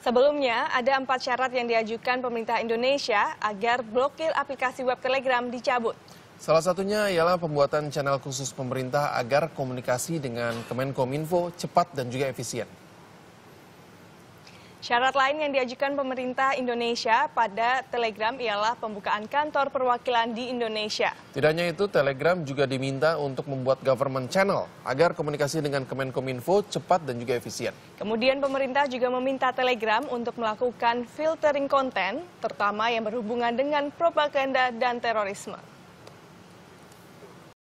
Sebelumnya, ada empat syarat yang diajukan pemerintah Indonesia agar blokir aplikasi web Telegram dicabut. Salah satunya ialah pembuatan channel khusus pemerintah agar komunikasi dengan Kemenkominfo cepat dan juga efisien. Syarat lain yang diajukan pemerintah Indonesia pada Telegram ialah pembukaan kantor perwakilan di Indonesia. Tidak hanya itu, Telegram juga diminta untuk membuat government channel agar komunikasi dengan Kemenkominfo cepat dan juga efisien. Kemudian pemerintah juga meminta Telegram untuk melakukan filtering konten, terutama yang berhubungan dengan propaganda dan terorisme.